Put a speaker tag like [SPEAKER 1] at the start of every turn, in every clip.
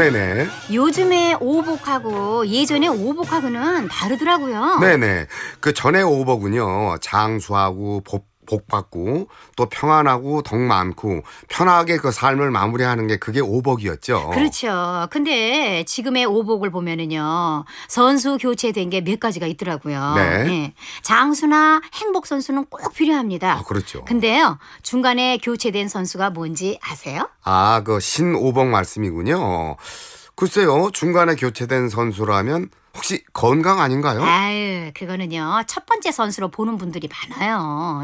[SPEAKER 1] 네네.
[SPEAKER 2] 요즘에 오복하고 예전에 오복하고는 다르더라고요.
[SPEAKER 1] 네네. 그 전에 오복은요 장수하고 보 복받고 또 평안하고 덕 많고 편하게 그 삶을 마무리하는 게 그게 오복이었죠.
[SPEAKER 2] 그렇죠. 근데 지금의 오복을 보면은요. 선수 교체된 게 몇 가지가 있더라고요. 네. 네. 장수나 행복 선수는 꼭 필요합니다. 아, 그렇죠. 근데요. 중간에 교체된 선수가 뭔지 아세요?
[SPEAKER 1] 아, 그 신오복 말씀이군요. 글쎄요, 중간에 교체된 선수라면 혹시 건강 아닌가요?
[SPEAKER 2] 아유, 그거는요. 첫 번째 선수로 보는 분들이 많아요.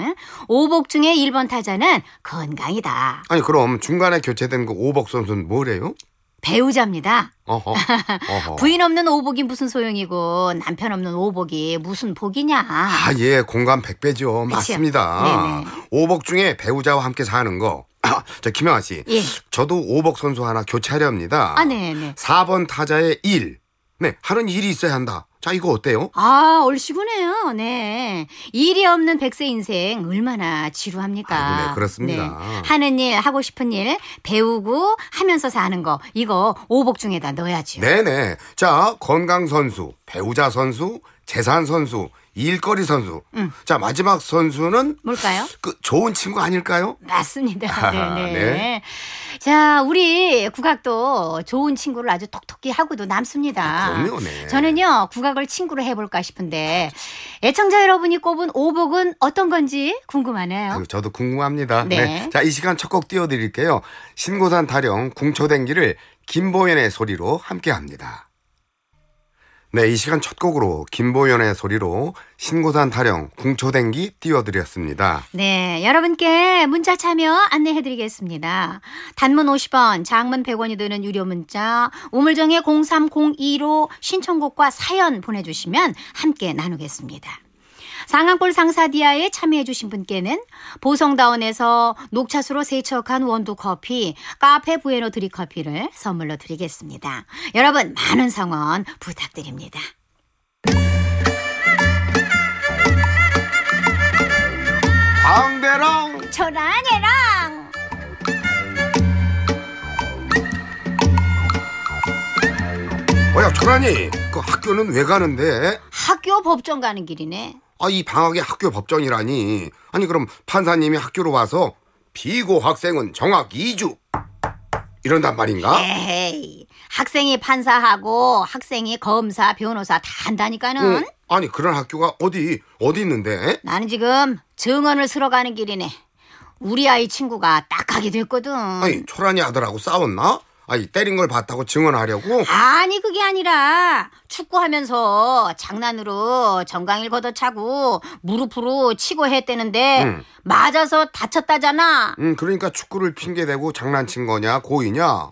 [SPEAKER 2] 오복 중에 1번 타자는 건강이다.
[SPEAKER 1] 아니, 그럼 중간에 교체된 그 오복 선수는 뭐래요?
[SPEAKER 2] 배우자입니다.
[SPEAKER 1] 어허, 어허. 부인
[SPEAKER 2] 없는 오복이 무슨 소용이고 남편 없는 오복이 무슨 복이냐. 아,
[SPEAKER 1] 예, 공감 100배죠. 맞습니다. 네네. 오복 중에 배우자와 함께 사는 거 아, 자, 김영아 씨. 예. 저도 오복 선수 하나 교체하려 합니다. 아, 네, 네. 4번 타자의 일. 네, 하는 일이 있어야 한다. 자, 이거 어때요?
[SPEAKER 2] 아, 얼씨구네요. 네. 일이 없는 백세 인생 얼마나 지루합니까? 아 네, 그렇습니다. 네. 하는 일, 하고 싶은 일, 배우고 하면서 사는 거. 이거 오복 중에다 넣어야지
[SPEAKER 1] 네네. 자, 건강 선수, 배우자 선수, 재산 선수 일거리 선수. 음. 자 마지막 선수는 뭘까요? 그 좋은 친구 아닐까요?
[SPEAKER 2] 맞습니다. 네네. 아, 네. 네. 자 우리 국악도 좋은 친구를 아주 톡톡히 하고도 남습니다. 아, 그럼요, 네. 저는요 국악을 친구로 해볼까 싶은데 아, 애청자 여러분이 꼽은 오복은 어떤 건지 궁금하네요.
[SPEAKER 1] 저도 궁금합니다. 네. 네. 자이 시간 첫 곡 띄워드릴게요. 신고산 타령 궁초댕기를 김보현의 소리로 함께합니다. 네, 이 시간 첫 곡으로 김보연의 소리로 신고산 타령 궁초댕기 띄워드렸습니다.
[SPEAKER 2] 네, 여러분께 문자 참여 안내해드리겠습니다. 단문 50원, 장문 100원이 드는 유료 문자 우물정의 0302로 신청곡과 사연 보내주시면 함께 나누겠습니다. 상한골 상사디아에 참여해주신 분께는 보성다운에서 녹차수로 세척한 원두 커피, 카페 부에노 드리 커피를 선물로 드리겠습니다. 여러분, 많은 성원 부탁드립니다. 광대랑 초랑애랑
[SPEAKER 1] 뭐야 초란이 그 학교는 왜 가는데?
[SPEAKER 2] 학교 법정 가는 길이네.
[SPEAKER 1] 아, 이 방학에 학교 법정이라니. 아니, 그럼 판사님이 학교로 와서 비고 학생은 정학 2주. 이런단 말인가? 에이,
[SPEAKER 2] 학생이 판사하고 학생이 검사, 변호사 다 한다니까는. 어,
[SPEAKER 1] 아니, 그런 학교가 어디, 어디 있는데?
[SPEAKER 2] 나는 지금 증언을 쓰러 가는 길이네. 우리 아이 친구가 딱 가게 됐거든. 아니,
[SPEAKER 1] 초라니 아들하고 싸웠나? 아니 때린 걸 봤다고 증언하려고?
[SPEAKER 2] 아니 그게 아니라 축구하면서 장난으로 정강일 걷어차고 무릎으로 치고 했대는데 응. 음. 맞아서 다쳤다잖아.
[SPEAKER 1] 응 음, 그러니까 축구를 핑계대고 장난친 거냐 고의냐?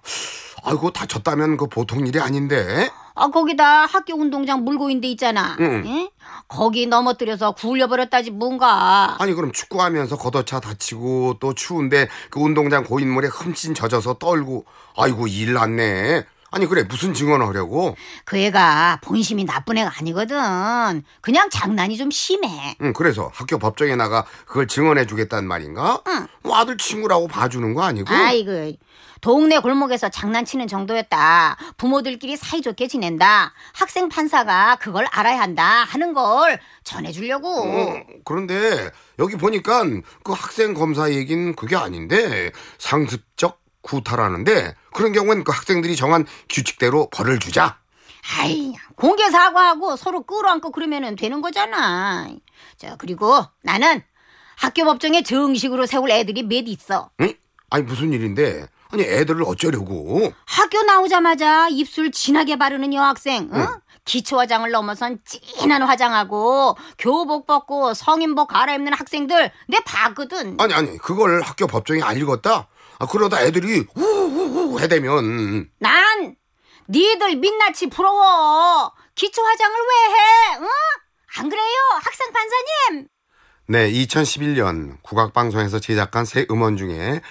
[SPEAKER 1] 아이고 다쳤다면 그 보통 일이 아닌데.
[SPEAKER 2] 아, 거기다 학교 운동장 물고있는데 있잖아. 응. 예? 거기 넘어뜨려서 굴려버렸다지 뭔가.
[SPEAKER 1] 아니 그럼 축구하면서 걷어차 다치고 또 추운데 그 운동장 고인물에 흠씬 젖어서 떨고 아이고 일 났네. 아니 그래 무슨 증언하려고?
[SPEAKER 2] 을그 애가 본심이 나쁜 애가 아니거든. 그냥 장난이 좀 심해.
[SPEAKER 1] 응 그래서 학교 법정에 나가 그걸 증언해 주겠다는 말인가? 응. 뭐 아들 친구라고 봐주는 거 아니고? 아이고
[SPEAKER 2] 동네 골목에서 장난치는 정도였다. 부모들끼리 사이좋게 지낸다. 학생 판사가 그걸 알아야 한다 하는 걸
[SPEAKER 1] 전해주려고. 어, 그런데 여기 보니까 그 학생 검사 얘긴 그게 아닌데 상습적 구타라는데 그런 경우엔그 학생들이 정한 규칙대로 벌을 주자.
[SPEAKER 2] 아이, 공개 사과하고 서로 끌어안고 그러면 되는 거잖아. 자, 그리고 나는 학교 법정에 정식으로 세울 애들이 몇 있어.
[SPEAKER 1] 응? 아니 무슨 일인데 아니 애들을 어쩌려고?
[SPEAKER 2] 학교 나오자마자 입술 진하게 바르는 여학생, 응? 응. 기초 화장을 넘어선 진한 화장하고 교복 벗고 성인복 갈아입는 학생들 내 봤거든. 아니 아니
[SPEAKER 1] 그걸 학교 법정에 안 읽었다? 아, 그러다 애들이 우우우 해대면
[SPEAKER 2] 난 니들 민낯이 부러워. 기초 화장을 왜 해? 응? 안 그래요, 학생 판사님?
[SPEAKER 1] 네, 2011년 국악방송에서 제작한 새 음원 중에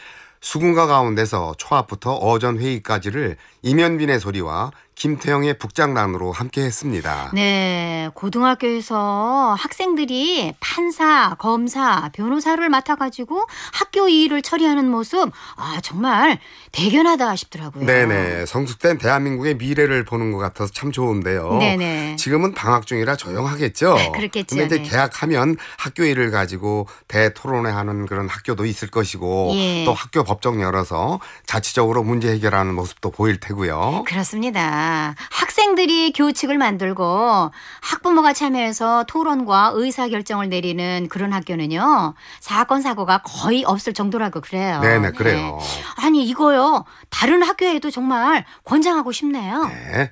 [SPEAKER 1] 수군가 가운데서 초합부터 어전 회의까지를 이면빈의 소리와 김태형의 북장난으로 함께 했습니다.
[SPEAKER 2] 네, 고등학교에서 학생들이 판사, 검사, 변호사를 맡아가지고 학교 일을 처리하는 모습, 아, 정말 대견하다 싶더라고요.
[SPEAKER 1] 네네, 성숙된 대한민국의 미래를 보는 것 같아서 참 좋은데요. 네네. 지금은 방학 중이라 조용하겠죠? 아,
[SPEAKER 2] 그렇겠죠. 근데 이제 네.
[SPEAKER 1] 개학하면 학교 일을 가지고 대토론회 하는 그런 학교도 있을 것이고, 예. 또 학교 법정 열어서 자치적으로 문제 해결하는 모습도 보일 테고요.
[SPEAKER 2] 그렇습니다. 학생들이 교칙을 만들고 학부모가 참여해서 토론과 의사결정을 내리는 그런 학교는요. 사건 사고가 거의 없을 정도라고 그래요. 네네 그래요. 네. 아니 이거요. 다른 학교에도 정말 권장하고 싶네요. 네.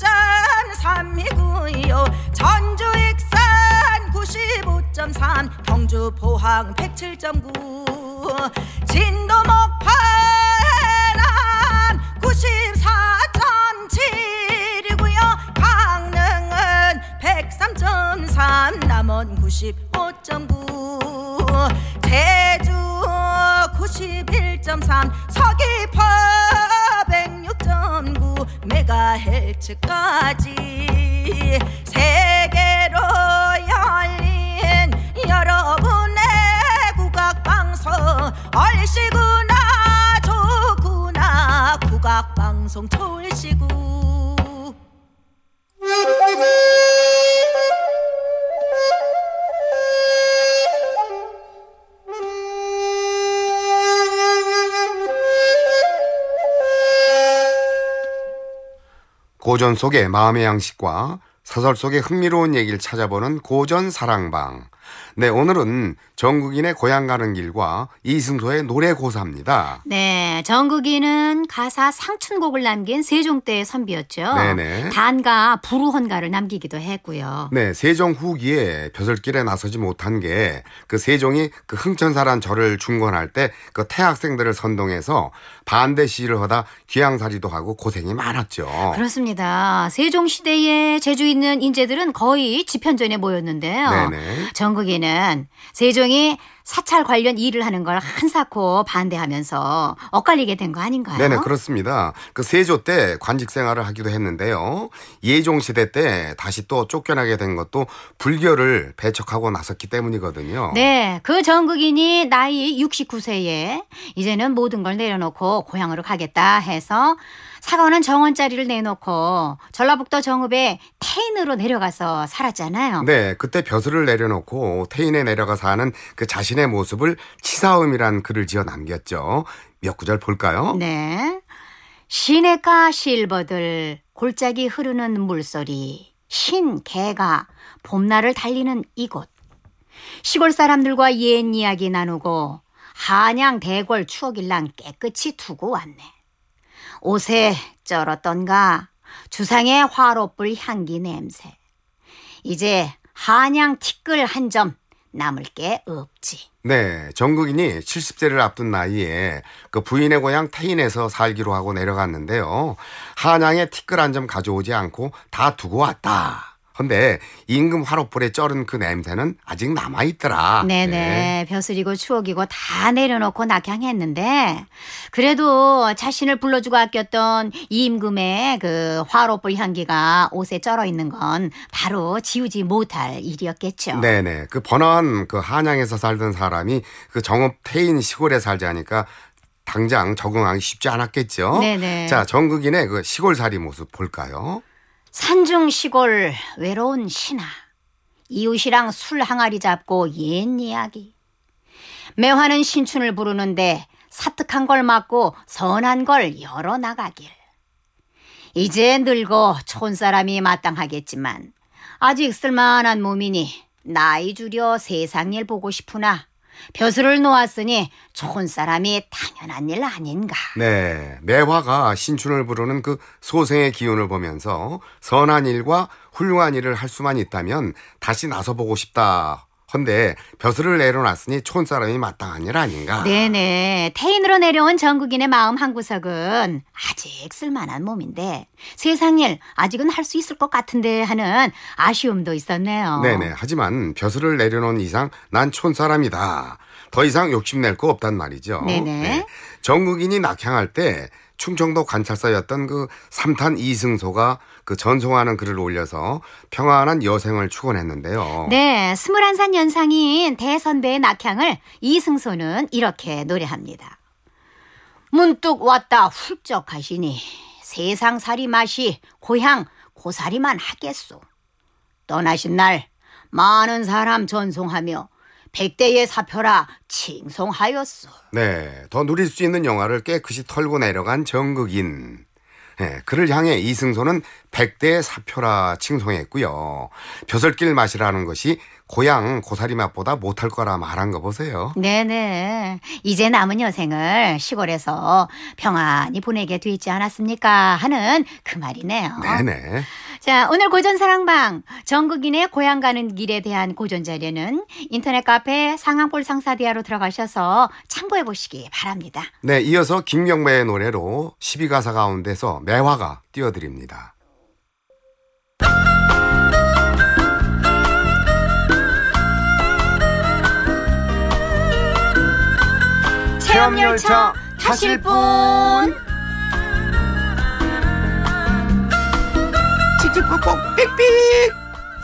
[SPEAKER 3] 95.3 삼이구요 전주 익산 95.3 경주 포항 107.9 진도 목포 해 94.7이고요 강릉은 103.3 남원 95.9 제주 91.3 서귀포 106.9 메가헬츠까지 세계로
[SPEAKER 1] 고전 속의 마음의 양식과 사설 속의 흥미로운 얘기를 찾아보는 고전 사랑방. 네, 오늘은 전국인의 고향 가는 길과 이승소의 노래 고사입니다.
[SPEAKER 2] 네, 전국인은 가사 상춘곡을 남긴 세종때의 선비였죠. 네네. 단가 부루헌가를 남기기도 했고요.
[SPEAKER 1] 네, 세종 후기에 벼슬길에 나서지 못한 게 그 세종이 그 흥천사란 절을 중건할 때 그 태학생들을 선동해서 반대 시위를 하다 귀양살이도 하고 고생이 많았죠.
[SPEAKER 2] 그렇습니다. 세종시대에 제주 있는 인재들은 거의 집현전에 모였는데요. 네네. 전국에는 세종이 사찰 관련 일을 하는 걸 한사코 반대하면서 엇갈리게 된 거
[SPEAKER 1] 아닌가요? 네네 그렇습니다. 그 세조 때 관직 생활을 하기도 했는데요. 예종 시대 때 다시 또 쫓겨나게 된 것도 불교를 배척하고 나섰기 때문이거든요.
[SPEAKER 2] 네, 그정국인이 나이 69세에 이제는 모든 걸 내려놓고 고향으로 가겠다 해서 사가오는 정원자리를 내놓고 전라북도 정읍에 태인으로 내려가서 살았잖아요.
[SPEAKER 1] 네, 그때 벼슬을 내려놓고 태인에 내려가 사는 그 자신의 자신의 모습을 치사음이란 글을 지어 남겼죠. 몇 구절 볼까요?
[SPEAKER 2] 네. 시내가 실버들 골짜기 흐르는 물소리 신 개가 봄날을 달리는 이곳 시골 사람들과 옛 이야기 나누고 한양 대궐 추억일랑 깨끗이 두고 왔네. 옷에 쩔었던가 주상의 화롯불 향기 냄새. 이제 한양 티끌 한 점 남을 게 없지.
[SPEAKER 1] 네, 정국인이 70세를 앞둔 나이에 그 부인의 고향 태인에서 살기로 하고 내려갔는데요. 한양에 티끌 한 점 가져오지 않고 다 두고 왔다. 근데 임금 화롯불에 쩔은 그 냄새는 아직 남아 있더라. 네네
[SPEAKER 2] 네. 벼슬이고 추억이고 다 내려놓고 낙향했는데 그래도 자신을 불러주고 아꼈던 임금의 그 화롯불 향기가 옷에 쩔어 있는 건 바로 지우지 못할 일이었겠죠.
[SPEAKER 1] 네네 그 번화한 그 한양에서 살던 사람이 그 정읍 태인 시골에 살자니까 당장 적응하기 쉽지 않았겠죠. 네네. 자 정극인의 그 시골살이 모습 볼까요?
[SPEAKER 2] 산중 시골 외로운 신하. 이웃이랑 술 항아리 잡고 옛 이야기. 매화는 신춘을 부르는데 사특한 걸맞고 선한 걸 열어 나가길. 이제 늙어 촌사람이 마땅하겠지만 아직 쓸만한 몸이니 나이 줄여 세상 일 보고 싶으나 벼슬을 놓았으니 좋은 사람이 당연한 일 아닌가.
[SPEAKER 1] 네, 매화가 신춘을 부르는 그 소생의 기운을 보면서 선한 일과 훌륭한 일을 할 수만 있다면 다시 나서보고 싶다 헌데 벼슬을 내려놨으니 촌 사람이 마땅한 일 아닌가?
[SPEAKER 2] 네네. 태인으로 내려온 전국인의 마음 한 구석은 아직 쓸만한 몸인데 세상 일 아직은 할 수 있을 것 같은데 하는 아쉬움도 있었네요. 네네.
[SPEAKER 1] 하지만 벼슬을 내려놓은 이상 난촌 사람이다. 더 이상 욕심낼 거 없단 말이죠. 네네. 네. 전국인이 낙향할 때 충청도 관찰사였던 그삼탄 이승소가 그 전송하는 글을 올려서 평안한 여생을 축원했는데요.
[SPEAKER 2] 네, 21살 연상인 대선배의 낙향을 이승소는 이렇게 노래합니다. 문득 왔다 훌쩍 가시니 세상 살이 맛이 고향 고사리만 하겠소. 떠나신 날 많은 사람 전송하며 백대의 사표라 칭송하였소.
[SPEAKER 1] 네, 더 누릴 수 있는 영화를 깨끗이 털고 내려간 정극인. 예, 그를 향해 이승소는 100대의 사표라 칭송했고요. 벼슬길 맛이라는 것이 고향 고사리 맛보다 못할 거라 말한 거 보세요.
[SPEAKER 2] 네네. 이제 남은 여생을 시골에서 평안히 보내게 되지 않았습니까? 하는 그 말이네요. 네네. 자, 오늘 고전 사랑방 전국인의 고향 가는 길에 대한 고전 자료는 인터넷 카페 상암골 상사디아로 들어가셔서 참고해 보시기 바랍니다.
[SPEAKER 1] 네, 이어서 김경배의 노래로 12가사 가운데서 매화가 띄워드립니다.
[SPEAKER 2] 체험열차 타실 분
[SPEAKER 1] 꾹꾹 삑삑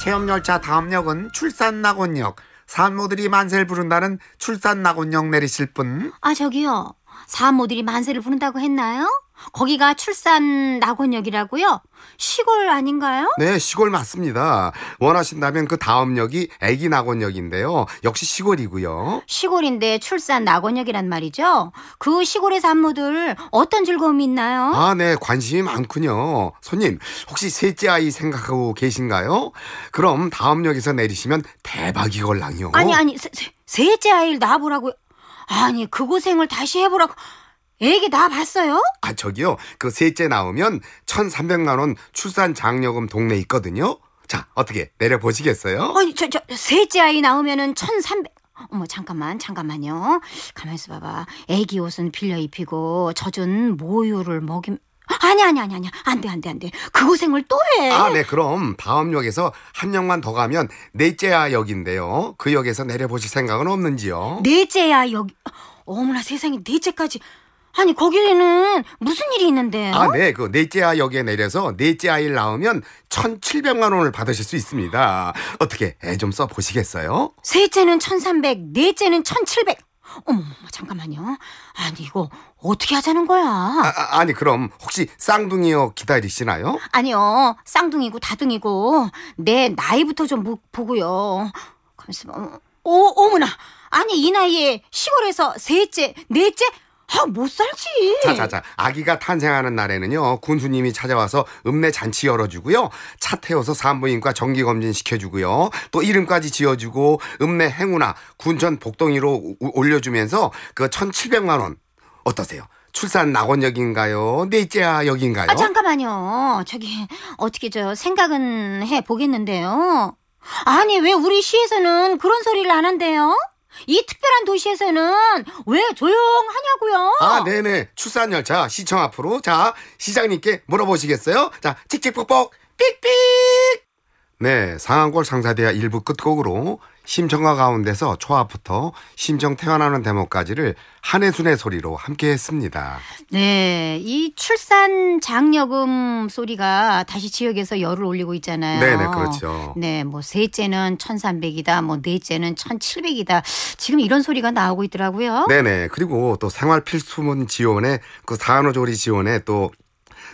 [SPEAKER 1] 체험열차 다음 역은 출산낙원역 산모들이 만세를 부른다는 출산낙원역 내리실 분
[SPEAKER 2] 아 저기요 산모들이 만세를 부른다고 했나요? 거기가 출산 낙원역이라고요? 시골 아닌가요?
[SPEAKER 1] 네, 시골 맞습니다. 원하신다면 그 다음 역이 애기 낙원역인데요. 역시 시골이고요.
[SPEAKER 2] 시골인데 출산 낙원역이란 말이죠. 그시골의 산모들 어떤 즐거움이 있나요?
[SPEAKER 1] 아, 네, 관심이 많군요. 손님, 혹시 셋째 아이 생각하고 계신가요? 그럼 다음 역에서 내리시면 대박이걸랑요. 아니, 아니,
[SPEAKER 2] 세, 셋째 아이를 낳아보라고요? 아니, 그 고생을 다시 해보라고. 애기 다 봤어요?
[SPEAKER 1] 아 저기요 그 셋째 나오면 1300만 원 출산 장려금 동네 있거든요 자 어떻게 내려보시겠어요? 아니
[SPEAKER 2] 저, 저 셋째 아이 나오면은 1300 어머 잠깐만 잠깐만요 가만히 있어 봐봐 애기 옷은 빌려 입히고 젖은 모유를 먹임 아니 아니 아니 아니 안돼 안돼 안돼 그
[SPEAKER 1] 고생을 또 해. 아 네 그럼 다음 역에서 한 역만 더 가면 넷째야 아 역인데요. 그 역에서 내려보실 생각은 없는지요?
[SPEAKER 2] 넷째야 아 역 어머나 세상에 넷째까지 아니 거기에는 무슨 일이 있는데 아,
[SPEAKER 1] 네. 그 넷째 아 역에 내려서 넷째 아이를 낳으면 1,700만 원을 받으실 수 있습니다. 어떻게 애 좀써 보시겠어요?
[SPEAKER 2] 셋째는 1,300, 넷째는 1,700. 어머, 잠깐만요. 아니 이거 어떻게 하자는 거야? 아,
[SPEAKER 1] 아 니 그럼 혹시 쌍둥이요 기다리시나요?
[SPEAKER 2] 아니요. 쌍둥이고 다둥이고 내 나이부터 좀 보고요. 잠시만. 어, 어, 어머나. 아니 이 나이에 시골에서 셋째, 넷째 아, 못 살지. 자, 자, 자.
[SPEAKER 1] 아기가 탄생하는 날에는요, 군수님이 찾아와서 읍내 잔치 열어주고요, 차 태워서 산부인과 정기검진 시켜주고요, 또 이름까지 지어주고, 읍내 행운아 군천 복덩이로 올려주면서 그 1,700만원. 어떠세요? 출산 낙원역인가요? 넷째야 역인가요? 아,
[SPEAKER 2] 잠깐만요. 저기, 어떻게 저 생각은 해 보겠는데요. 아니, 왜 우리 시에서는 그런 소리를 안 한대요? 이 특별한 도시에서는 왜 조용하냐고요? 아,
[SPEAKER 1] 네네. 출산열차 시청 앞으로 자 시장님께 물어보시겠어요? 자, 칙칙폭폭 삑삑. 네, 상한골 상사대야 일부 끝곡으로 심청과 가운데서 초합부터 심청 태어나는 대목까지를 한해순의 소리로 함께 했습니다.
[SPEAKER 2] 네, 이 출산 장려금 소리가 다시 지역에서 열을 올리고 있잖아요. 네, 네, 그렇죠. 네, 뭐 셋째는 1300이다, 뭐 넷째는 1700이다. 지금 이런 소리가 나오고 있더라고요.
[SPEAKER 1] 네, 네. 그리고 또 생활 필수문 지원에 그 산후조리 지원에 또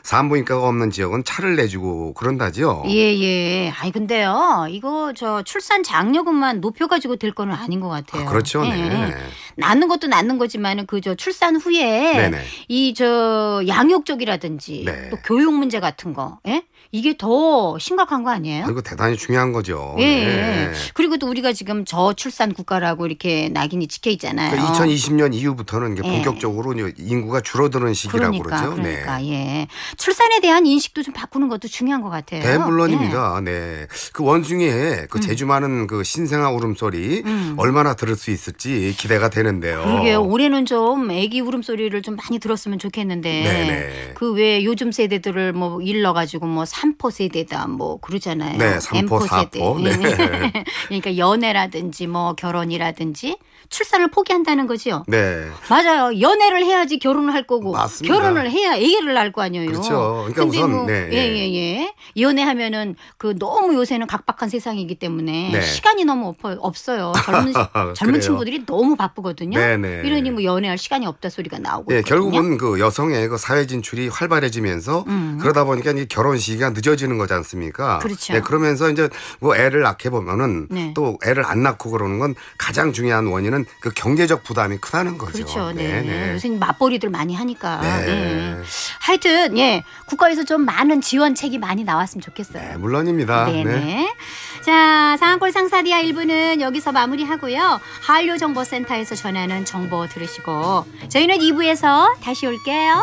[SPEAKER 1] 산부인과가 없는 지역은 차를 내주고 그런다지요.
[SPEAKER 2] 예, 예. 아니 근데요. 이거 저 출산 장려금만 높여 가지고 될 건 아닌 것 같아요. 아, 그렇죠. 예. 네. 예. 낳는 것도 낳는 거지만은 그 저 출산 후에 이 저 양육 쪽이라든지 네. 또 교육 문제 같은 거. 예? 이게 더 심각한 거 아니에요? 그리고
[SPEAKER 1] 대단히 중요한 거죠. 예. 네.
[SPEAKER 2] 그리고 또 우리가 지금 저출산 국가라고 이렇게 낙인이 찍혀 있잖아요. 그러니까
[SPEAKER 1] 2020년 이후부터는 이게 예. 본격적으로 예. 인구가 줄어드는 시기라고 그러니까, 그러죠. 네. 그러니까
[SPEAKER 2] 네. 예. 출산에 대한 인식도 좀 바꾸는 것도 중요한 것 같아요. 네, 물론입니다.
[SPEAKER 1] 예. 네. 그 원숭이의 그 음. 제주 많은 그 신생아 울음소리 음. 얼마나 들을 수 있을지 기대가 되는데요. 그게
[SPEAKER 2] 올해는 좀 아기 울음소리를 좀 많이 들었으면 좋겠는데 네그왜 네. 요즘 세대들을 뭐 일러 가지고 뭐 삼포 세대다 뭐 그러잖아요.
[SPEAKER 1] 네, 삼포, 사포. 네.
[SPEAKER 2] 그러니까 연애라든지 뭐 결혼이라든지 출산을 포기한다는 거지요. 네. 맞아요. 연애를 해야지 결혼을 할 거고 맞습니다. 결혼을 해야 애기를 낳을 거 아니에요. 그렇죠. 그러니까 우선, 뭐 네, 예, 예, 예. 연애하면은 그 너무 요새는 각박한 세상이기 때문에 네. 시간이 너무 없어, 요 젊은 젊은 친구들이 너무 바쁘거든요. 네네. 네. 이러니 뭐 연애할 시간이 없다 소리가 나오고. 예, 네, 결국은
[SPEAKER 1] 그 여성의 그 사회 진출이 활발해지면서 음. 그러다 보니까 이제 결혼 시기가 늦어지는 거지 않습니까? 그렇죠. 네, 그러면서 이제 뭐 애를 낳게 보면은 네. 또 애를 안 낳고 그러는 건 가장 중요한 원인은 하지그 경제적 부담이 크다는 거죠.
[SPEAKER 2] 그렇죠. 네. 네. 요새 네. 네. 맞벌이들 많이 하니까. 네. 네. 하여튼 예 국가에서 좀 많은 지원책이 많이 나왔으면 좋겠어요. 네,
[SPEAKER 1] 물론입니다. 네네. 네.
[SPEAKER 2] 자 상한골 상사디아 1부는 여기서 마무리하고요. 한류 정보센터에서 전하는 정보 들으시고 저희는 2부에서 다시 올게요.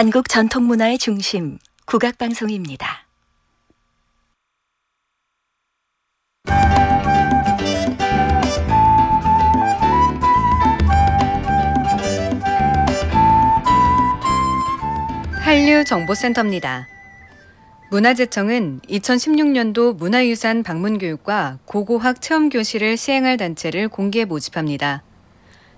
[SPEAKER 4] 한국 전통문화의 중심, 국악방송입니다.
[SPEAKER 5] 한류정보센터입니다. 문화재청은 2016년도 문화유산 방문교육과 고고학 체험교실을 시행할 단체를 공개 모집합니다.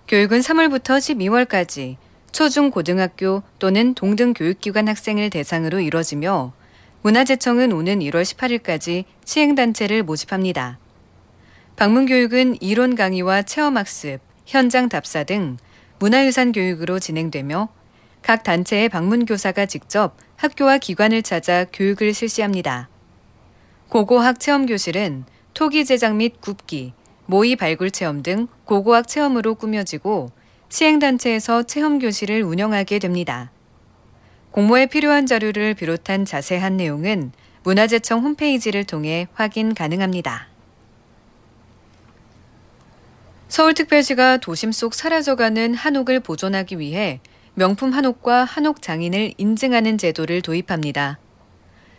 [SPEAKER 5] 교육은 3월부터 12월까지 초중고등학교 또는 동등교육기관 학생을 대상으로 이뤄지며 문화재청은 오는 1월 18일까지 시행단체를 모집합니다. 방문교육은 이론 강의와 체험학습, 현장 답사 등 문화유산 교육으로 진행되며 각 단체의 방문교사가 직접 학교와 기관을 찾아 교육을 실시합니다. 고고학 체험교실은 토기 제작 및 굽기, 모의 발굴 체험 등 고고학 체험으로 꾸며지고 시행단체에서 체험교실을 운영하게 됩니다. 공모에 필요한 자료를 비롯한 자세한 내용은 문화재청 홈페이지를 통해 확인 가능합니다. 서울특별시가 도심 속 사라져가는 한옥을 보존하기 위해 명품 한옥과 한옥 장인을 인증하는 제도를 도입합니다.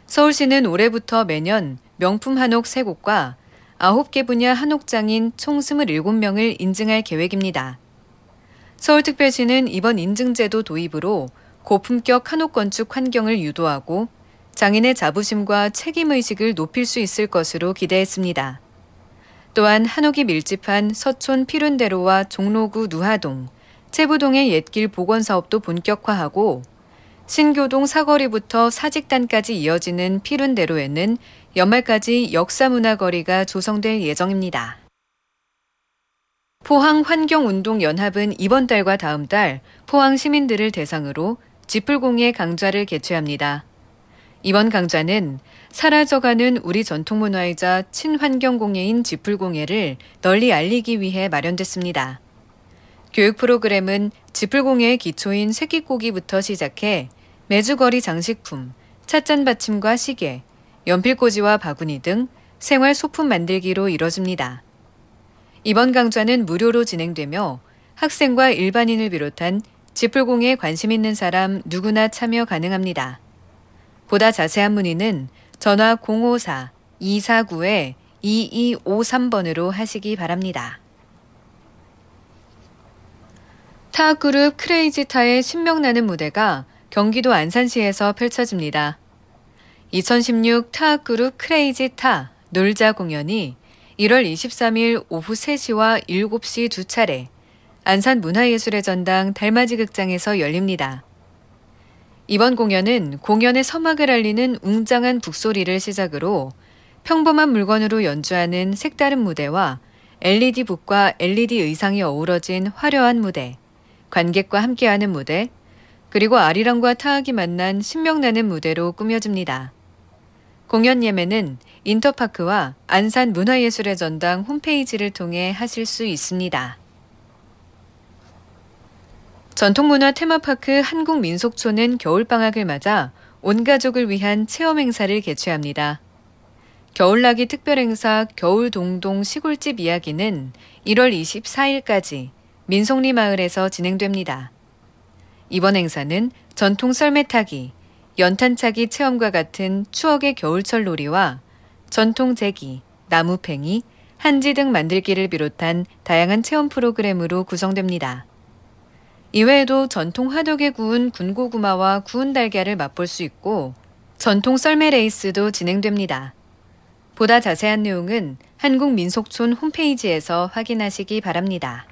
[SPEAKER 5] 서울시는 올해부터 매년 명품 한옥 3곳과 9개 분야 한옥장인 총 27명을 인증할 계획입니다. 서울특별시는 이번 인증제도 도입으로 고품격 한옥 건축 환경을 유도하고 장인의 자부심과 책임의식을 높일 수 있을 것으로 기대했습니다. 또한 한옥이 밀집한 서촌 피룬대로와 종로구 누하동, 체부동의 옛길 복원 사업도 본격화하고 신교동 사거리부터 사직단까지 이어지는 피룬대로에는 연말까지 역사문화거리가 조성될 예정입니다. 포항환경운동연합은 이번 달과 다음 달 포항 시민들을 대상으로 지풀공예 강좌를 개최합니다. 이번 강좌는 사라져가는 우리 전통문화이자 친환경공예인 지풀공예를 널리 알리기 위해 마련됐습니다. 교육 프로그램은 지풀공예의 기초인 새끼고기부터 시작해 매주거리 장식품, 찻잔 받침과 시계, 연필꽂이와 바구니 등 생활 소품 만들기로 이뤄집니다. 이번 강좌는 무료로 진행되며 학생과 일반인을 비롯한 지풀공에 관심 있는 사람 누구나 참여 가능합니다. 보다 자세한 문의는 전화 054-249-2253번으로 하시기 바랍니다. 타악 그룹 크레이지타의 신명나는 무대가 경기도 안산시에서 펼쳐집니다. 2016 타악 그룹 크레이지타 놀자 공연이 1월 23일 오후 3시와 7시 두 차례 안산 문화예술의 전당 달맞이 극장에서 열립니다. 이번 공연은 공연의 서막을 알리는 웅장한 북소리를 시작으로 평범한 물건으로 연주하는 색다른 무대와 LED 북과 LED 의상이 어우러진 화려한 무대, 관객과 함께하는 무대, 그리고 아리랑과 타악이 만난 신명나는 무대로 꾸며집니다. 공연 예매는 인터파크와 안산 문화예술의 전당 홈페이지를 통해 하실 수 있습니다. 전통문화 테마파크 한국민속촌은 겨울방학을 맞아 온 가족을 위한 체험 행사를 개최합니다. 겨울나기 특별행사 겨울동동 시골집 이야기는 1월 24일까지 민속리 마을에서 진행됩니다. 이번 행사는 전통 썰매타기, 연탄차기 체험과 같은 추억의 겨울철 놀이와 전통 제기, 나무팽이, 한지 등 만들기를 비롯한 다양한 체험 프로그램으로 구성됩니다. 이외에도 전통 화덕에 구운 군고구마와 구운 달걀을 맛볼 수 있고 전통 썰매 레이스도 진행됩니다. 보다 자세한 내용은 한국민속촌 홈페이지에서 확인하시기 바랍니다.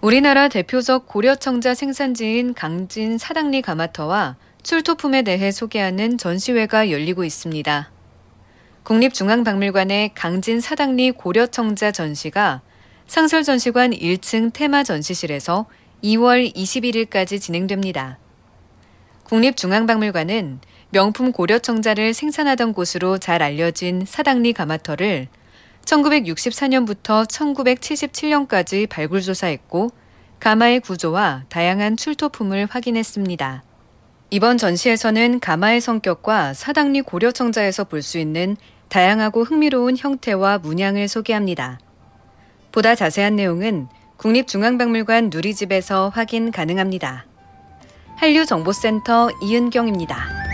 [SPEAKER 5] 우리나라 대표적 고려청자 생산지인 강진 사당리 가마터와 출토품에 대해 소개하는 전시회가 열리고 있습니다. 국립중앙박물관의 강진 사당리 고려청자 전시가 상설전시관 1층 테마 전시실에서 2월 21일까지 진행됩니다. 국립중앙박물관은 명품 고려청자를 생산하던 곳으로 잘 알려진 사당리 가마터를 1964년부터 1977년까지 발굴 조사했고 가마의 구조와 다양한 출토품을 확인했습니다. 이번 전시에서는 가마의 성격과 사당리 고려청자에서 볼 수 있는 다양하고 흥미로운 형태와 문양을 소개합니다. 보다 자세한 내용은 국립중앙박물관 누리집에서 확인 가능합니다. 한류정보센터 이은경입니다.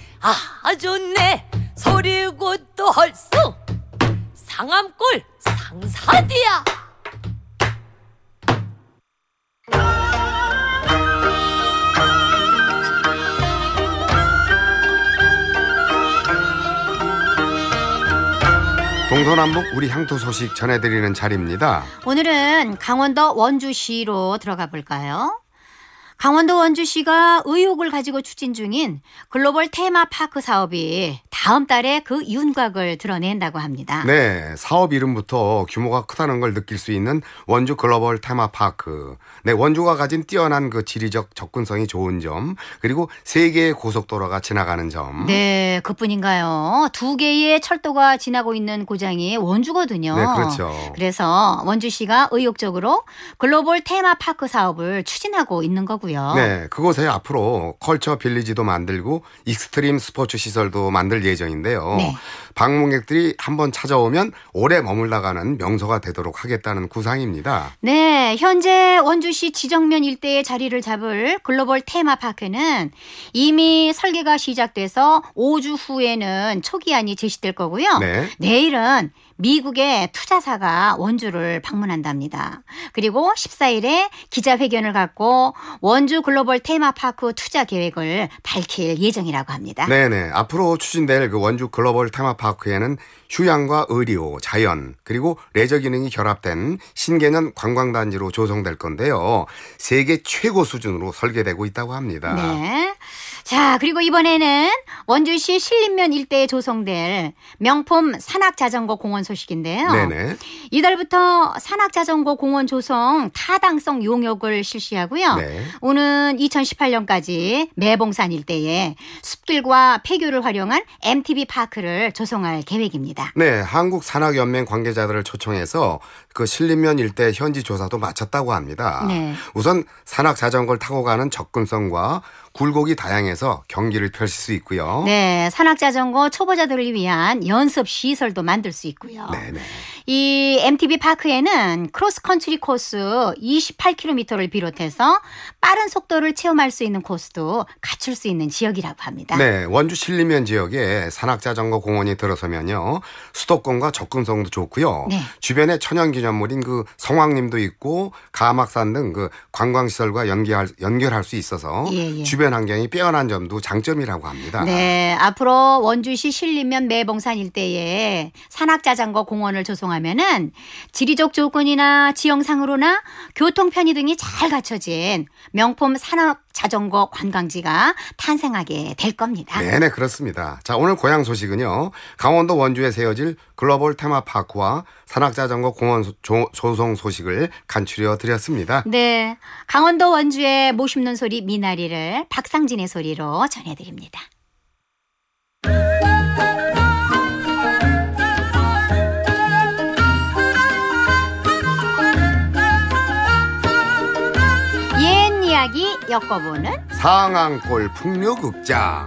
[SPEAKER 4] 아 좋네 소리고또 헐수 상암골 상사디야
[SPEAKER 1] 동서남북 우리 향토 소식 전해드리는 자리입니다.
[SPEAKER 2] 오늘은 강원도 원주시로 들어가 볼까요? 강원도 원주시가 의혹을 가지고 추진 중인 글로벌 테마파크 사업이 다음 달에 그 윤곽을 드러낸다고 합니다.
[SPEAKER 1] 네, 사업 이름부터 규모가 크다는 걸 느낄 수 있는 원주 글로벌 테마파크. 네, 원주가 가진 뛰어난 그 지리적 접근성이 좋은 점, 그리고 세 개의 고속도로가 지나가는 점.
[SPEAKER 2] 네, 그뿐인가요. 두 개의 철도가 지나고 있는 고장이 원주거든요. 네, 그렇죠. 그래서 원주시가 의욕적으로 글로벌 테마파크 사업을 추진하고 있는 거고요. 있고요.
[SPEAKER 3] 네,
[SPEAKER 1] 그곳에 앞으로 컬처 빌리지도 만들고 익스트림 스포츠 시설도 만들 예정인데요. 네. 방문객들이 한 번 찾아오면 오래 머물다가는 명소가 되도록 하겠다는 구상입니다.
[SPEAKER 2] 네, 현재 원주시 지정면 일대에 자리를 잡을 글로벌 테마파크는 이미 설계가 시작돼서 5주 후에는 초기안이 제시될 거고요. 네. 내일은 미국의 투자사가 원주를 방문한답니다. 그리고 14일에 기자회견을 갖고 원주 글로벌 테마파크 투자 계획을 밝힐 예정이라고 합니다. 네네.
[SPEAKER 1] 앞으로 추진될 그 원주 글로벌 테마파크에는 휴양과 의료, 자연, 그리고 레저 기능이 결합된 신개념 관광단지로 조성될 건데요. 세계 최고 수준으로 설계되고 있다고 합니다. 네.
[SPEAKER 2] 자, 그리고 이번에는 원주시 신림면 일대에 조성될 명품 산악자전거 공원 소식인데요. 네네. 이달부터 산악자전거 공원 조성 타당성 용역을 실시하고요. 네. 오는 2018년까지 매봉산 일대에 숲길과 폐교를 활용한 MTB 파크를 조성할 계획입니다.
[SPEAKER 1] 네, 한국 산악연맹 관계자들을 초청해서 그 신림면 일대 현지 조사도 마쳤다고 합니다. 네. 우선 산악 자전거를 타고 가는 접근성과 굴곡이 다양해서 경기를 펼칠 수 있고요.
[SPEAKER 2] 네, 산악 자전거 초보자들을 위한 연습 시설도 만들 수 있고요. 네, 네. 이 MTB 파크에는 크로스컨트리 코스 28km를 비롯해서 빠른 속도를 체험할 수 있는 코스도 갖출 수 있는 지역이라고 합니다. 네,
[SPEAKER 1] 원주 신림면 지역에 산악자전거 공원이 들어서면요 수도권과 접근성도 좋고요. 네. 주변에 천연기념물인 그 성황림도 있고 가막산 등 그 관광시설과 연계할, 연결할 수 있어서 예, 예. 주변 환경이 빼어난 점도 장점이라고 합니다.
[SPEAKER 2] 네, 앞으로 원주시 신림면 매봉산 일대에 산악자전거 공원을 조성하면 하면은 지리적 조건이나 지형상으로나 교통 편의 등이 잘 갖춰진 명품 산업 자전거 관광지가 탄생하게 될 겁니다. 네네
[SPEAKER 1] 네, 그렇습니다. 자 오늘 고향 소식은요 강원도 원주에 세워질 글로벌 테마파크와 산악자전거 공원 조, 조성 소식을 간추려 드렸습니다.
[SPEAKER 2] 네 강원도 원주의 모심는 소리 미나리를 박상진의 소리로 전해드립니다. 이야기 엮어보는
[SPEAKER 1] 상황골 풍류극장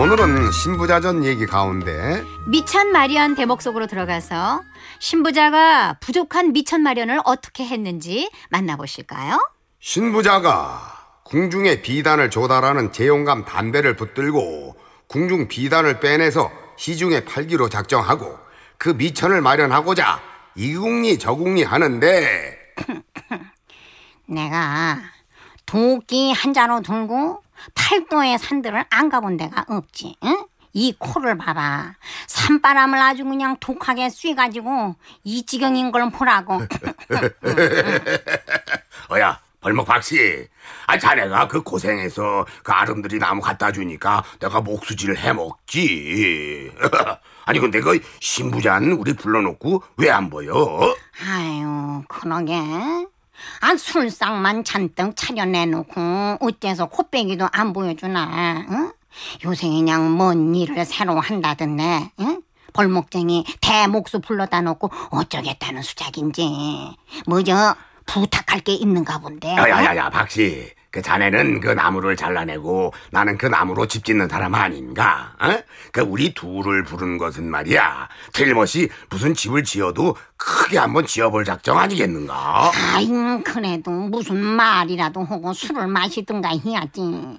[SPEAKER 1] 오늘은 신부자전 얘기 가운데
[SPEAKER 2] 미천 마련 대목 속으로 들어가서 신부자가 부족한 미천 마련을 어떻게 했는지 만나보실까요?
[SPEAKER 1] 신부자가 궁중에 비단을 조달하는 재용감 담배를 붙들고 궁중 비단을 빼내서 시중에 팔기로 작정하고 그 미천을 마련하고자 이궁리 저궁리 하는데
[SPEAKER 2] 내가 도끼 한 자로 들고 팔도의 산들을 안 가본 데가 없지. 응? 이 코를 봐봐. 산바람을 아주 그냥 독하게 쐬가지고 이 지경인 걸 보라고.
[SPEAKER 1] 어야 벌목 박씨, 아 자네가 그 고생해서 그 아름들이 나무 갖다 주니까 내가 목수질을 해먹지. 아니 근데 그 신부잔 우리 불러놓고 왜 안 보여? 아유
[SPEAKER 2] 그러게. 아 술상만 잔뜩 차려내놓고 어째서 코빼기도 안 보여주나? 응? 요새 그냥 뭔 일을 새로 한다던데. 응? 벌목쟁이 대목수 불러다 놓고 어쩌겠다는 수작인지. 뭐죠? 부탁할 게 있는가 본데. 야야야야
[SPEAKER 1] 박씨. 그 자네는 그 나무를 잘라내고 나는 그 나무로 집 짓는 사람 아닌가? 어? 그 우리 둘을 부른 것은 말이야. 틀림없이 무슨 집을 지어도 크게 한번 지어볼 작정 아니겠는가?
[SPEAKER 2] 아잉 그래도 무슨 말이라도 하고 술을 마시든가 해야지.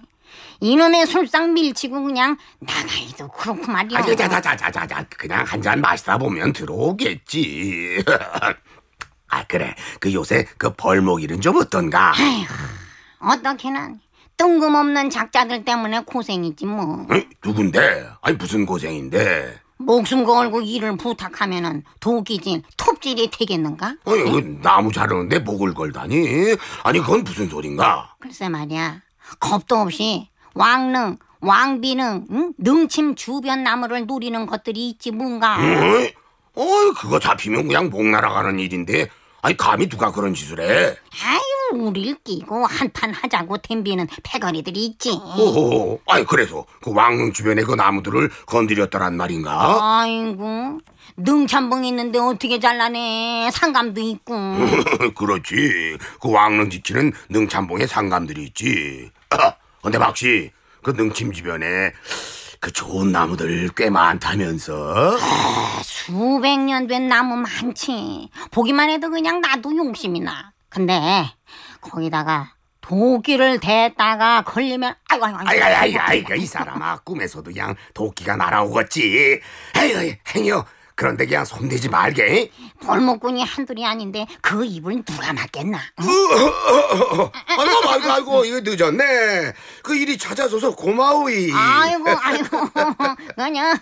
[SPEAKER 2] 이놈의 술상 밀치고 그냥 나가이도 그렇고 아, 말이야.
[SPEAKER 1] 자자자자자자 그냥 한 잔 마시다 보면 들어오겠지. 아 그래 그 요새 그 벌목일은 좀 어떤가?
[SPEAKER 2] 어떻게나 뜬금없는 작자들 때문에 고생이지 뭐.
[SPEAKER 1] 응? 누군데? 아니 무슨 고생인데?
[SPEAKER 2] 목숨 걸고 일을 부탁하면은 도끼질, 톱질이 되겠는가? 아니
[SPEAKER 1] 그 나무 자르는데 목을 걸다니? 아니 그건 무슨 소린가?
[SPEAKER 2] 글쎄 말이야 겁도 없이 왕릉, 왕비능, 응? 능침 주변 나무를 노리는 것들이 있지 뭔가. 응? 어이
[SPEAKER 1] 그거 잡히면 그냥 목 날아가는 일인데 아니 감히 누가 그런 짓을 해?
[SPEAKER 2] 아유 우릴 끼고 한판 하자고 텐비는 패거리들이 있지. 오호,
[SPEAKER 1] 아이 그래서 그 왕릉 주변의 그 나무들을 건드렸다란 말인가?
[SPEAKER 2] 아이고 능참봉 있는데 어떻게 잘라내? 상감도 있고.
[SPEAKER 1] 그렇지. 그 왕릉 지키는 능참봉의 상감들이 있지. 근데 박씨 그 능침 주변에 그 좋은 나무들 꽤 많다면서? 아,
[SPEAKER 2] 수백 년 된 나무 많지. 보기만 해도 그냥 나도 욕심이 나. 근데 거기다가 도끼를 댔다가 걸리면 아이고 아이고 아이고 아이고, 아이고,
[SPEAKER 1] 이 사람아 꿈에서도 양 도끼가 날아오겠지. 에이 행여 그런데 그냥 손대지 말게.
[SPEAKER 2] 벌목꾼이 한둘이 아닌데 그 입을 누가
[SPEAKER 1] 막겠나? 아이고 아이고 아이고 이거 늦었네. 그 일이 찾아줘서 고마워이
[SPEAKER 2] 아이고 아이고 그냥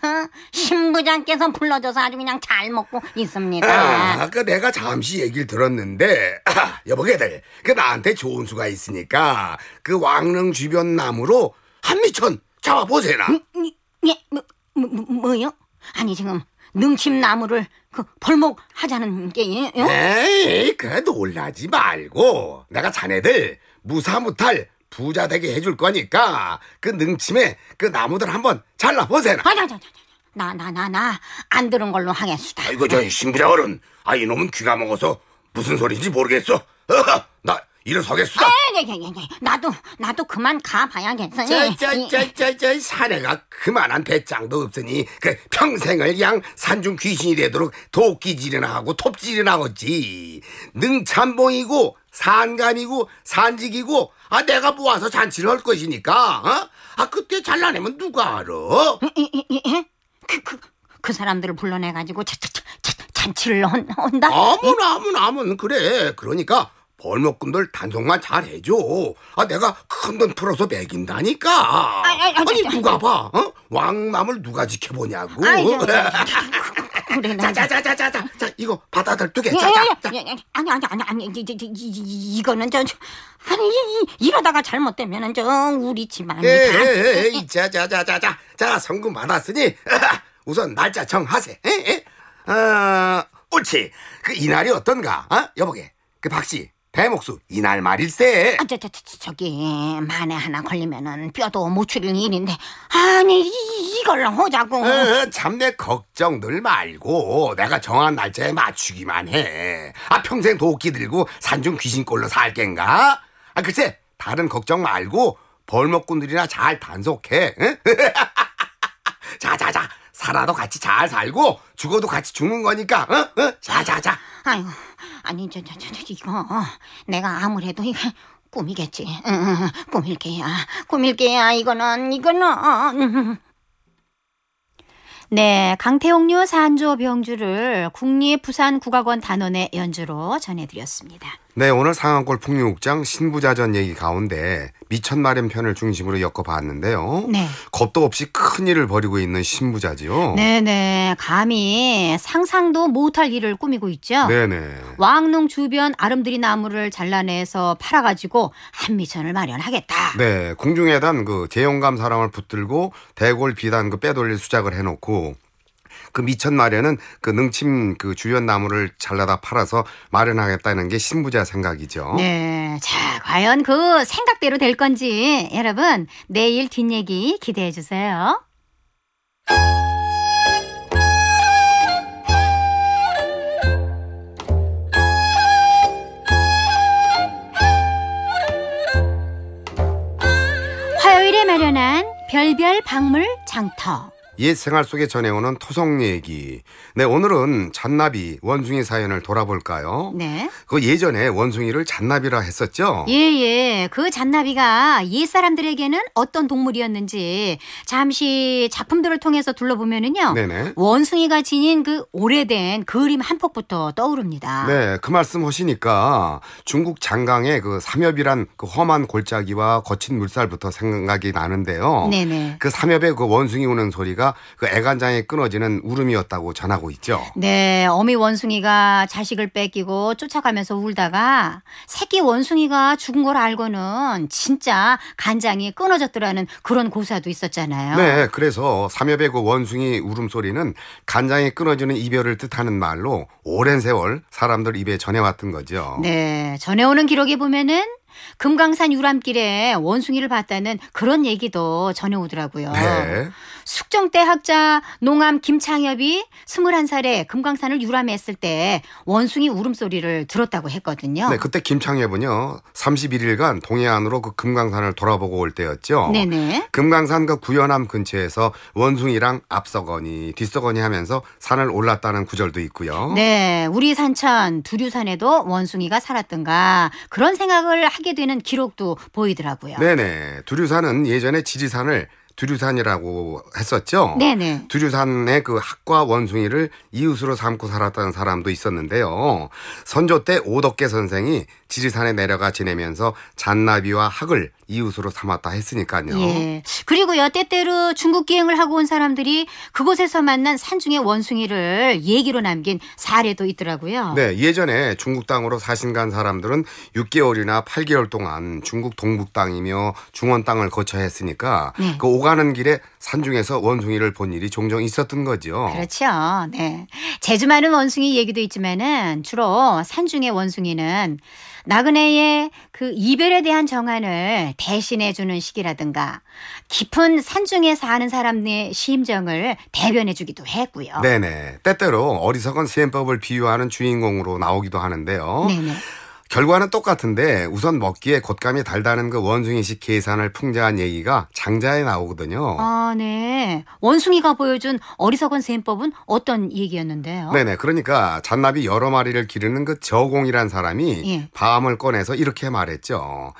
[SPEAKER 2] 신부장께서 불러줘서 아주 그냥 잘 먹고 있습니다. 아,
[SPEAKER 1] 아까 내가 잠시 얘기를 들었는데 아, 여보게들 네. 그 나한테 좋은 수가 있으니까 그 왕릉 주변 나무로 한 미천 잡아보세나. 음,
[SPEAKER 2] 음, 예, 뭐, 뭐, 뭐, 뭐요? 아니 지금 능침나무를 그 벌목 하자는 게 응? 에이
[SPEAKER 1] 그 놀라지 말고 내가 자네들 무사무탈 부자 되게 해줄 거니까 그 능침에 그 나무들 한번 잘라보세요
[SPEAKER 2] 아자 나나 나 안 들은 걸로 하겠수다
[SPEAKER 1] 아이고 저 신부자 어른 아 이놈은 귀가 먹어서 무슨 소리인지 모르겠어 어허, 나 일어서겠어.
[SPEAKER 2] 네네네네. 아, 나도 나도 그만 가봐야겠어.
[SPEAKER 1] 짜짜짜짜짜 예. 예. 사내가 그만한 배짱도 없으니 그 평생을 양 산중 귀신이 되도록 도끼질이나 하고 톱질이나 하겠지. 능참봉이고 산간이고 산직이고 아 내가 모아서 잔치를 할 것이니까 어? 아 그때 잘라내면 누가 알아? 예,
[SPEAKER 2] 그, 그, 그 사람들을 불러내가지고
[SPEAKER 1] 잔치를 온, 한다? 아무나 아무나 아무 나 그래 그러니까 벌목꾼들 단속만 잘 해줘. 아 내가 큰돈 풀어서 매긴다니까. 아, 아, 아, 니 누가 봐? 어? 왕남을 누가 지켜보냐고. 그
[SPEAKER 2] 자자자자자자.
[SPEAKER 1] 자 이거 받아들 두개 자자.
[SPEAKER 2] 아니 아니 아니 아니 이, 이, 이, 이거는 저 아니 이러다가 잘못되면은 저 우리 집안이 다.
[SPEAKER 1] 자자 자 자 자. 자 성금 받았으니 우선 날짜 정하세. 에? 에? 어, 옳지. 그 이날이 어떤가? 어? 여보게. 그 박씨. 대목수 이날 말일세. 아, 저, 저, 저, 저기 만에 하나 걸리면은
[SPEAKER 2] 뼈도 못 추릴 일인데 아니 이, 이걸로 하자고. 어,
[SPEAKER 1] 참내 걱정 늘 말고 내가 정한 날짜에 맞추기만 해. 아 평생 도끼 들고 산중 귀신꼴로 살겐가? 아 글쎄 다른 걱정 말고 벌목꾼들이나 잘 단속해. 자자자. 자, 살아도 같이 잘 살고 죽어도 같이 죽는 거니까 어? 어? 자자자
[SPEAKER 2] 아이고 아니 저, 저, 저, 저 이거 어, 내가 아무래도 이게 꿈이겠지. 응, 꿈일 게야. 꿈일 게야. 이거는 이거는. 어, 네, 강태옥류 산조 병주를 국립부산국악원 단원의 연주로 전해드렸습니다.
[SPEAKER 1] 네, 오늘 상한골 풍류극장 신부자전 얘기 가운데 미천마련 편을 중심으로 엮어봤는데요. 네. 겁도 없이 큰 일을 벌이고 있는 신부자지요.
[SPEAKER 2] 네네. 감히 상상도 못할 일을 꾸미고 있죠. 네네. 왕릉 주변 아름드리 나무를 잘라내서 팔아가지고 한미천을 마련하겠다.
[SPEAKER 1] 네. 공중에단 그 재용감 사람을 붙들고 대골 비단 그 빼돌릴 수작을 해놓고 그 미천 마련은 그 능침 그 주변 나무를 잘라다 팔아서 마련하겠다는 게 신부자 생각이죠.
[SPEAKER 2] 네. 자, 과연 그 생각대로 될 건지 여러분 내일 뒷얘기 기대해 주세요. 화요일에 마련한 별별 박물 장터.
[SPEAKER 1] 옛 생활 속에 전해오는 토성 얘기. 네, 오늘은 잔나비 원숭이 사연을 돌아볼까요? 네. 그 예전에 원숭이를 잔나비라 했었죠? 예,
[SPEAKER 2] 예. 그 잔나비가 옛 사람들에게는 어떤 동물이었는지 잠시 작품들을 통해서 둘러보면은요. 네네. 원숭이가 지닌 그 오래된 그림 한 폭부터 떠오릅니다.
[SPEAKER 1] 네, 그 말씀 하시니까 중국 장강의 그 삼엽이란 그 험한 골짜기와 거친 물살부터 생각이 나는데요. 네네. 그삼엽에그 원숭이 우는 소리가 보니까 그 애간장에 끊어지는 울음이었다고 전하고 있죠.
[SPEAKER 2] 네, 어미 원숭이가 자식을 뺏기고 쫓아가면서 울다가 새끼 원숭이가 죽은 걸 알고는 진짜 간장이 끊어졌더라는 그런 고사도 있었잖아요. 네,
[SPEAKER 1] 그래서 삼엽의 그 원숭이 울음소리는 간장이 끊어지는 이별을 뜻하는 말로 오랜 세월 사람들 입에 전해왔던 거죠.
[SPEAKER 2] 네, 전해오는 기록에 보면은 금강산 유람길에 원숭이를 봤다는 그런 얘기도 전해오더라고요. 네. 숙종대 학자 농암 김창엽이 21살에 금강산을 유람했을 때 원숭이 울음소리를 들었다고 했거든요. 네,
[SPEAKER 1] 그때 김창엽은요. 31일간 동해안으로 그 금강산을 돌아보고 올 때였죠. 네네. 금강산과 구연암 근처에서 원숭이랑 앞서거니 뒤서거니 하면서 산을 올랐다는 구절도 있고요.
[SPEAKER 2] 네, 우리 산천 두류산에도 원숭이가 살았던가 그런 생각을 하게 하게 되는 기록도 보이더라고요.
[SPEAKER 1] 네네. 두류산은 예전에 지리산을 두류산이라고 했었죠. 네네. 두류산의 그 학과 원숭이를 이웃으로 삼고 살았다는 사람도 있었는데요. 선조 때 오덕계 선생이 지리산에 내려가 지내면서 잔나비와 학을 이웃으로 삼았다 했으니까요. 예.
[SPEAKER 2] 그리고여태때로 중국 기행을 하고 온 사람들이 그곳에서 만난 산중의 원숭이를 얘기로 남긴 사례도 있더라고요.
[SPEAKER 1] 네, 예전에 중국 땅으로 사신 간 사람들은 6개월이나 8개월 동안 중국 동북 땅이며 중원 땅을 거쳐 했으니까 네. 그 오가는 길에 산중에서 원숭이를 본 일이 종종 있었던 거죠.
[SPEAKER 2] 그렇죠. 네. 제주 많은 원숭이 얘기도 있지만은 주로 산중의 원숭이는 나그네의 그 이별에 대한 정한을 대신해 주는 시기라든가 깊은 산중에 사는 사람의 심정을 대변해 주기도 했고요. 네네.
[SPEAKER 1] 때때로 어리석은 셈법을 비유하는 주인공으로 나오기도 하는데요. 네네. 결과는 똑같은데 우선 먹기에 곶감이 달다는 그 원숭이식 계산을 풍자한 얘기가 장자에 나오거든요.
[SPEAKER 2] 아, 네. 원숭이가 보여준 어리석은 셈법은 어떤 얘기였는데요?
[SPEAKER 1] 네네. 그러니까 잔나비 여러 마리를 기르는 그 저공이란 사람이 예. 밤을 꺼내서 이렇게 말했죠.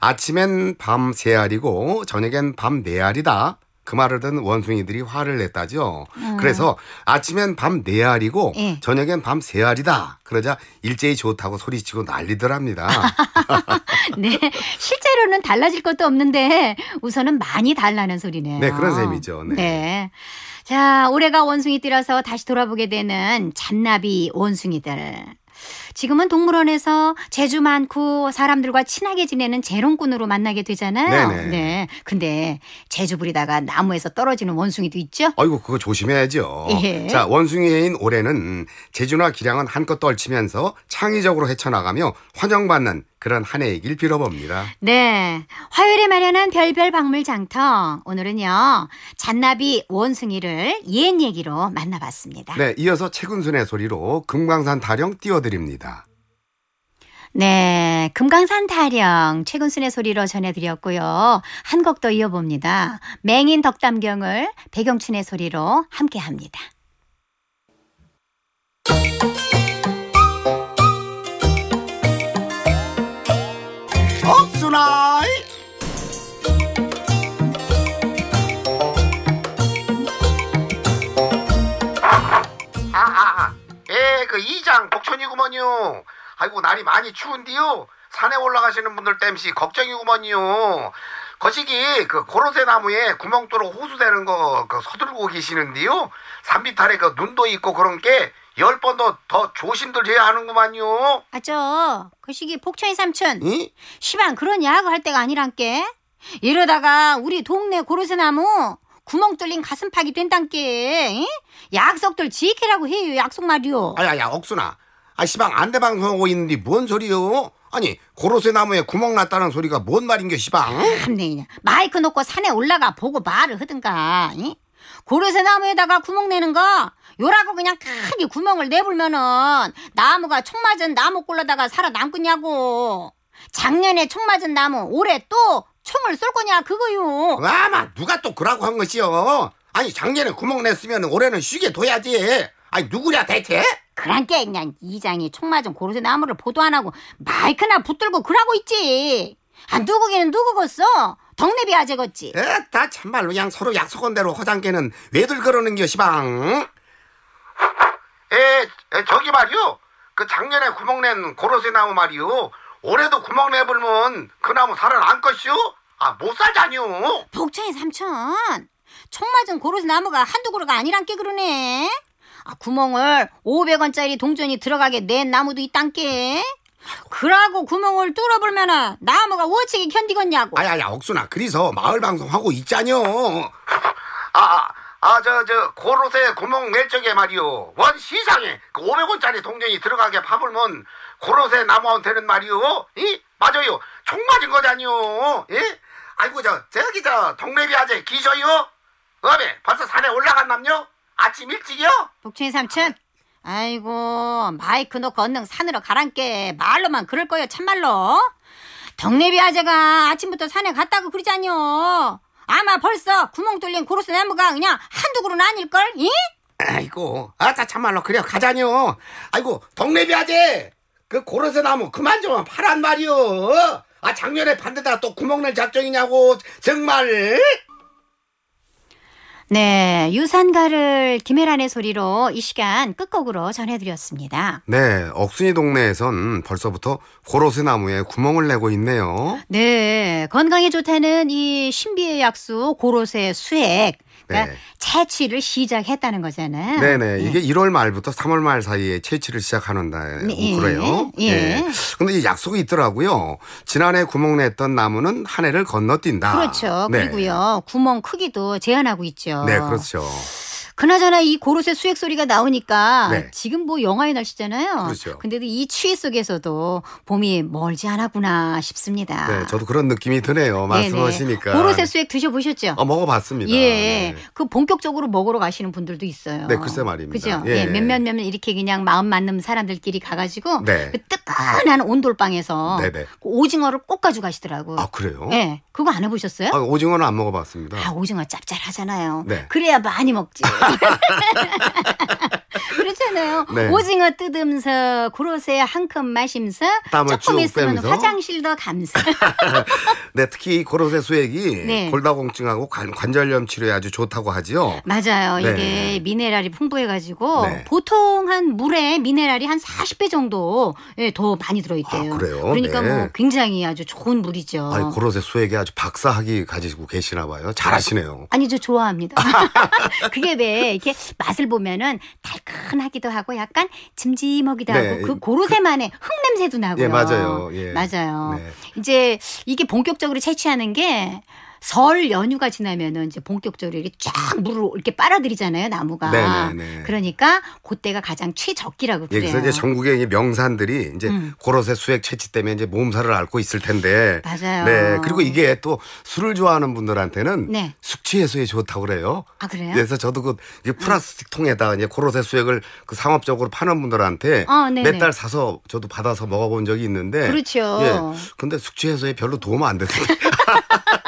[SPEAKER 1] 아침엔 밤 세 알이고 저녁엔 밤 네 알이다. 그 말을 듣는 원숭이들이 화를 냈다죠. 음. 그래서 아침엔 밤 네 알이고 예. 저녁엔 밤 세 알이다. 그러자 일제히 좋다고 소리치고 난리더랍니다.
[SPEAKER 2] 네, 실제로는 달라질 것도 없는데 우선은 많이 달라는 소리네요. 네, 그런 셈이죠. 네. 네. 자, 올해가 원숭이띠라서 다시 돌아보게 되는 잔나비 원숭이들. 지금은 동물원에서 재주 많고 사람들과 친하게 지내는 재롱꾼으로 만나게 되잖아요. 네네. 네. 근데 재주 부리다가 나무에서 떨어지는 원숭이도 있죠.
[SPEAKER 1] 아이고 그거 조심해야죠. 예. 자 원숭이 인 올해는 재주나 기량은 한껏 떨치면서 창의적으로 헤쳐나가며 환영받는 그런 한 해이길 빌어봅니다.
[SPEAKER 2] 네. 화요일에 마련한 별별 박물 장터. 오늘은요. 잔나비 원숭이를 옛 얘기로 만나봤습니다.
[SPEAKER 1] 네. 이어서 최근순의 소리로 금강산 다령 띄워드립니다.
[SPEAKER 2] 네, 금강산 타령 최근순의 소리로 전해드렸고요. 한 곡 더 이어봅니다. 맹인 덕담경을 배경춘의 소리로 함께합니다.
[SPEAKER 1] 옥순아 아아, 에그 예, 이장 복천이구먼요. 아이고 날이 많이 추운데요. 산에 올라가시는 분들 땜시 걱정이구먼요. 거시기 그 고로쇠 나무에 구멍 뚫어 호수되는 거 그 서둘고 계시는데요. 산비탈에 그 눈도 있고 그런 게 열 번도 더 조심들 해야 하는구만요. 아저
[SPEAKER 2] 거시기 폭천이 삼촌. 이? 시방 그런 야구 할 때가 아니란께. 이러다가 우리 동네 고로쇠 나무 구멍 뚫린 가슴팍이 된단께. 이? 약속들 지키라고 해요. 약속 말이요.
[SPEAKER 1] 아야야 억순아. 아, 시방 안대 방송하고 있는데 뭔 소리요? 아니, 고로쇠 나무에 구멍 났다는 소리가 뭔 말인겨, 시방?
[SPEAKER 2] 참네 그냥. 마이크 놓고 산에 올라가 보고 말을 하든가. 이? 고로쇠 나무에다가 구멍 내는 거 요라고 그냥 크게 구멍을 내불면은 나무가 총 맞은 나무 꼴로다가 살아남겠냐고. 작년에 총 맞은 나무 올해 또 총을 쏠 거냐 그거요. 아마
[SPEAKER 1] 누가 또 그라고 한 것이요. 아니 작년에 구멍 냈으면 올해는 쉬게 둬야지. 아니 누구냐 대체?
[SPEAKER 2] 그런 게 그냥 이장이 총 맞은 고로쇠 나무를 보도 안 하고 마이크나 붙들고 그러고 있지. 안 아, 누구기는 누구겠어? 덕내비 아재겠지.
[SPEAKER 1] 에다 참말로 그냥 서로 약속한 대로 허장께는 왜들 그러는 겨 시방. 에, 에 저기 말이요. 그 작년에 구멍 낸 고로쇠 나무 말이요. 올해도 구멍 내불면 그 나무 살을안 것이오? 아, 못 살자니요. 복천이
[SPEAKER 2] 삼촌. 총 맞은 고로쇠 나무가 한두 그루가 아니란 게 그러네. 아, 구멍을 500원짜리 동전이 들어가게 낸 나무도 있단께 그러고 구멍을 뚫어보면은 나무가 어찌게 견디겠냐고. 아야, 야,
[SPEAKER 1] 억순아. 그래서 마을 방송하고 있자녀. 아, 아, 저, 저, 고로쇠 구멍 외쪽에말이오원 시장에 그 500원짜리 동전이 들어가게 파불면 고로쇠 나무한테는 말이오 이? 맞아요. 총 맞은 거잖요. 예? 아이고, 저, 저기, 저, 동네비 아재 기셔요? 어메, 벌써 산에 올라갔남요? 아침 일찍이요? 복층이
[SPEAKER 2] 삼촌. 아이고 마이크 놓고 언능 산으로 가란게 말로만 그럴 거요 참말로. 덕내비 아재가 아침부터 산에 갔다고 그러자니요. 아마 벌써 구멍 뚫린 고로스 나무가 그냥 한두 그루 아닐걸? 이?
[SPEAKER 1] 아이고 아따 참말로 그래 가자뇨 아이고 덕내비 아재 그 고로스 나무 그만 좀 파란 말이요. 아 작년에 반대다 또 구멍 낼 작정이냐고 정말.
[SPEAKER 2] 네, 유산가를 김혜란의 소리로 이 시간 끝곡으로 전해드렸습니다.
[SPEAKER 1] 네, 억순이 동네에선 벌써부터 고로쇠 나무에 구멍을 내고 있네요.
[SPEAKER 2] 네, 건강에 좋다는 이 신비의 약수 고로쇠 수액. 네. 채취를 시작했다는 거잖아요. 네네. 예. 이게 1월
[SPEAKER 1] 말부터 3월 말 사이에 채취를 시작하는다. 어, 네. 그래요. 예. 그런데이 예. 약속이 있더라고요. 지난해 구멍 냈던 나무는 한 해를 건너뛴다. 그렇죠. 네.
[SPEAKER 2] 그리고요. 구멍 크기도 제한하고 있죠. 네, 그렇죠. 그나저나 이 고로쇠 수액 소리가 나오니까 네. 지금 뭐영화의 날씨잖아요. 그렇죠. 근데도 이 추위 속에서도 봄이 멀지 않았구나 싶습니다.
[SPEAKER 1] 네, 저도 그런 느낌이 드네요. 네, 말씀하시니까. 네. 고로쇠
[SPEAKER 2] 수액 드셔보셨죠? 어,
[SPEAKER 1] 먹어봤습니다. 예.
[SPEAKER 2] 네. 그 본격적으로 먹으러 가시는 분들도 있어요. 네, 글쎄 말입니다. 그죠? 예. 예. 몇몇 몇몇 이렇게 그냥 마음 맞는 사람들끼리 가가지고 네. 그 뜨끈한 온돌방에서 네, 그 오징어를 꼭 가져가시더라고요. 아,
[SPEAKER 1] 그래요? 예.
[SPEAKER 2] 그거 안 해보셨어요? 아,
[SPEAKER 1] 오징어는 안 먹어봤습니다.
[SPEAKER 2] 아, 오징어 짭짤하잖아요. 그래야 많이 먹지. out. 그렇잖아요. 네. 오징어 뜯으면서 구로쇠 한컵 마시면서 땀을 조금 있으면 빼면서. 화장실도 감사.
[SPEAKER 1] 네, 특히 고로쇠 수액이 네. 골다공증하고 관, 절염 치료에 아주 좋다고 하지요. 맞아요. 네.
[SPEAKER 2] 이게 미네랄이 풍부해가지고 네. 보통 한 물에 미네랄이 한 40배 정도 예, 더 많이 들어있대요. 아, 그래요? 그러니까 네. 뭐 굉장히 아주 좋은 물이죠. 아니,
[SPEAKER 1] 고로쇠 수액에 아주 박사학위 가지고 계시나 봐요. 잘하시네요.
[SPEAKER 2] 아니, 저 좋아합니다. 그게 왜 이렇게 맛을 보면은 달큰 은은하기도 하고 약간 짐짐하기도 네. 하고 그 고로쇠만의 그, 흙냄새도 나고요. 예, 맞아요. 예. 맞아요. 네. 이제 이게 본격적으로 채취하는 게설 연휴가 지나면은 이제 본격적으로 이렇게 쫙 물을 이렇게 빨아들이잖아요 나무가. 네네네. 그러니까 그때가 가장 최적기라고 그래요. 예, 그래서 이제
[SPEAKER 1] 전국의 명산들이 이제 음. 고로쇠 수액 채취 때문에 이제 몸살을 앓고 있을 텐데. 맞아요. 네. 그리고 이게 또 술을 좋아하는 분들한테는 네. 숙취 해소에 좋다고 그래요. 아 그래요? 그래서 저도 그 플라스틱 통에다 이제 고로쇠 수액을 그 상업적으로 파는 분들한테 아, 몇달 사서 저도 받아서 먹어본 적이 있는데. 그렇죠. 예. 근데 숙취 해소에 별로 도움 안되어요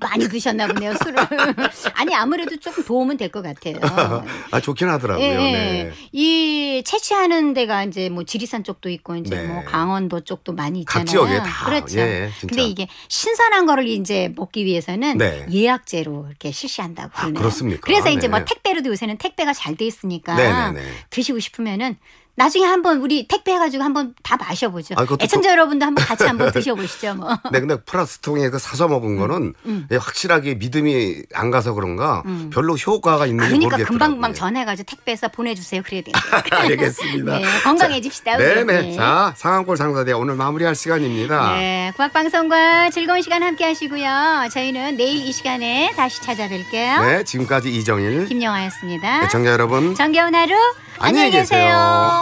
[SPEAKER 2] 많이 드셨나 보네요 술을. 아니 아무래도 조금 도움은 될 것 같아요.
[SPEAKER 1] 아 좋긴 하더라고요. 예, 예, 네.
[SPEAKER 2] 이 채취하는 데가 이제 뭐 지리산 쪽도 있고 이제 뭐 네. 뭐 강원도 쪽도 많이 있잖아요. 각 지역에 다. 그렇죠. 예, 근데 이게 신선한 거를 이제 먹기 위해서는 네. 예약제로 이렇게 실시한다고 아, 그러네요. 아, 그렇습니까? 그래서 이제 뭐 네. 택배로도 요새는 택배가 잘 돼 있으니까 네, 네, 드시고 싶으면은 나중에 한번 우리 택배 해가지고 한번 다 마셔보죠. 아, 애청자 여러분도 한번 같이 한번 네. 드셔보시죠. 뭐. 네,
[SPEAKER 1] 근데 플라스통에 그 사서 먹은 음, 거는 음, 음. 확실하게 믿음이 안 가서 그런가 음. 별로 효과가 있는지 아, 그러니까 모르겠더라고요. 그러니까
[SPEAKER 2] 금방금방 예. 전해가지고 택배에서 보내주세요. 그래야 돼요.
[SPEAKER 1] 알겠습니다. 네,
[SPEAKER 2] 건강해집시다. 네네. 네. 네. 자,
[SPEAKER 1] 상황골 상사대 오늘 마무리할 시간입니다.
[SPEAKER 2] 네, 국악방송과 즐거운 시간 함께 하시고요. 저희는 내일 이 시간에 다시 찾아뵐게요. 네,
[SPEAKER 1] 지금까지 이정일,
[SPEAKER 2] 김영아였습니다.
[SPEAKER 1] 애청자 여러분,
[SPEAKER 2] 정겨운 하루
[SPEAKER 1] 안녕히 계세요.